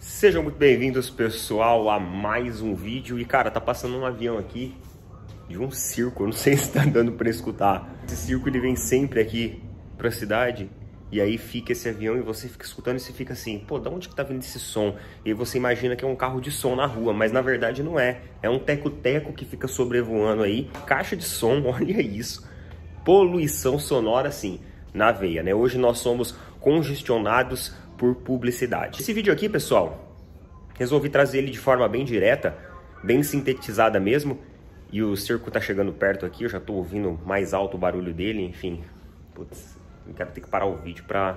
Sejam muito bem-vindos, pessoal, a mais um vídeo. E, cara, tá passando um avião aqui de um circo. Eu não sei se tá dando pra escutar. Esse circo, ele vem sempre aqui pra cidade. E aí fica esse avião e você fica escutando e você fica assim, pô, da onde que tá vindo esse som? E aí você imagina que é um carro de som na rua, mas na verdade não é. É um teco-teco que fica sobrevoando aí. Caixa de som, olha isso. Poluição sonora, assim, na veia, né? Hoje nós somos congestionados por publicidade. Esse vídeo aqui, pessoal, resolvi trazer ele de forma bem direta, bem sintetizada mesmo, e o circo tá chegando perto aqui, eu já tô ouvindo mais alto o barulho dele, enfim. Putz, eu quero ter que parar o vídeo pra,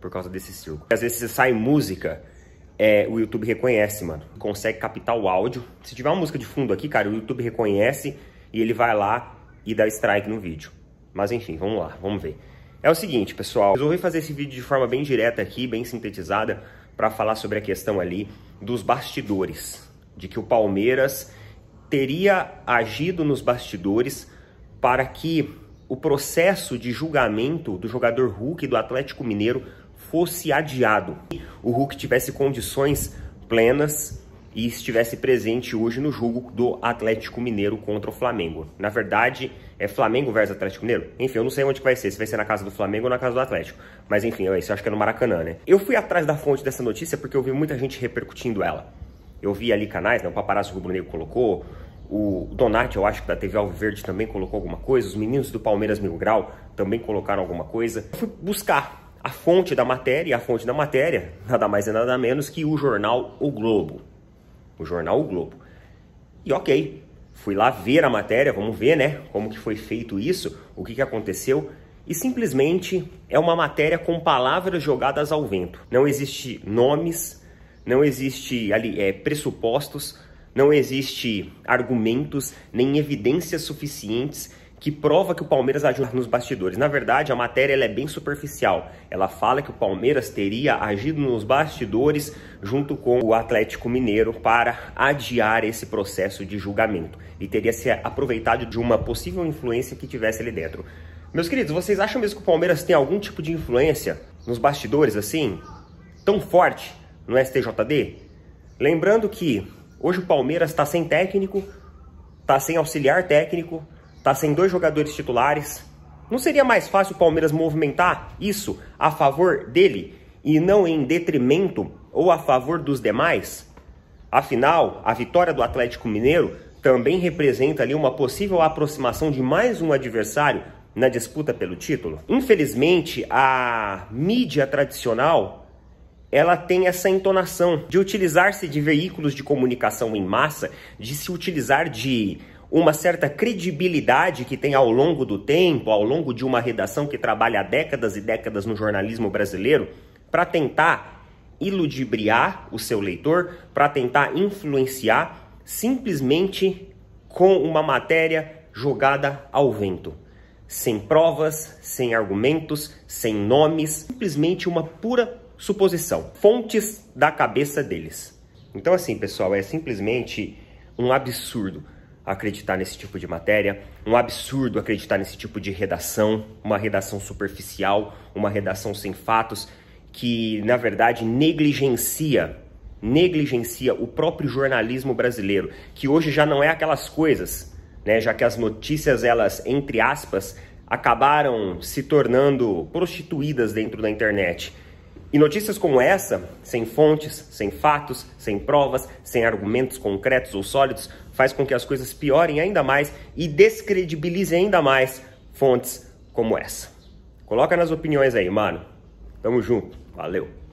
por causa desse circo. Às vezes você sai música, é, o YouTube reconhece, mano. Consegue captar o áudio. Se tiver uma música de fundo aqui, cara, o YouTube reconhece e ele vai lá e dá strike no vídeo. Mas enfim, vamos lá, vamos ver. É o seguinte, pessoal, resolvi fazer esse vídeo de forma bem direta aqui, bem sintetizada, para falar sobre a questão ali dos bastidores, de que o Palmeiras teria agido nos bastidores para que o processo de julgamento do jogador Hulk do Atlético Mineiro fosse adiado, o Hulk tivesse condições plenas e estivesse presente hoje no jogo do Atlético Mineiro contra o Flamengo. Na verdade, é Flamengo versus Atlético Mineiro? Enfim, eu não sei onde vai ser, se vai ser na casa do Flamengo ou na casa do Atlético. Mas enfim, eu, é isso eu acho que é no Maracanã, né? Eu fui atrás da fonte dessa notícia porque eu vi muita gente repercutindo ela. Eu vi ali canais, né, o Paparazzo Rubro Negro colocou, o Donati, eu acho que da TV Alviverde também colocou alguma coisa, os meninos do Palmeiras Mil Grau também colocaram alguma coisa. Eu fui buscar a fonte da matéria, e a fonte da matéria, nada mais e nada menos que o jornal O Globo o jornal O Globo. E ok, fui lá ver a matéria, vamos ver, né, como que foi feito isso, o que, que aconteceu, e simplesmente é uma matéria com palavras jogadas ao vento. Não existe nomes, não existe ali é, pressupostos, não existe argumentos nem evidências suficientes que prova que o Palmeiras agiu nos bastidores. Na verdade, a matéria é bem superficial. Ela fala que o Palmeiras teria agido nos bastidores junto com o Atlético Mineiro para adiar esse processo de julgamento e teria se aproveitado de uma possível influência que tivesse ali dentro. Meus queridos, vocês acham mesmo que o Palmeiras tem algum tipo de influência nos bastidores assim, tão forte no STJD? Lembrando que hoje o Palmeiras está sem técnico, está sem auxiliar técnico, Tá sem dois jogadores titulares. Não seria mais fácil o Palmeiras movimentar isso a favor dele e não em detrimento ou a favor dos demais? Afinal, a vitória do Atlético Mineiro também representa ali uma possível aproximação de mais um adversário na disputa pelo título. Infelizmente, a mídia tradicional ela tem essa entonação de utilizar-se de veículos de comunicação em massa, de se utilizar de uma certa credibilidade que tem ao longo do tempo, ao longo de uma redação que trabalha décadas e décadas no jornalismo brasileiro, para tentar iludibriar o seu leitor, para tentar influenciar simplesmente com uma matéria jogada ao vento. Sem provas, sem argumentos, sem nomes, simplesmente uma pura suposição. Fontes da cabeça deles. Então, assim, pessoal, é simplesmente um absurdo acreditar nesse tipo de matéria, um absurdo acreditar nesse tipo de redação, uma redação superficial, uma redação sem fatos, que na verdade negligencia negligencia o próprio jornalismo brasileiro, que hoje já não é aquelas coisas, né? Já que as notícias elas entre aspas acabaram se tornando prostituídas dentro da internet. E notícias como essa, sem fontes, sem fatos, sem provas, sem argumentos concretos ou sólidos, faz com que as coisas piorem ainda mais e descredibilizem ainda mais fontes como essa. Coloca nas opiniões aí, mano. Tamo junto. Valeu.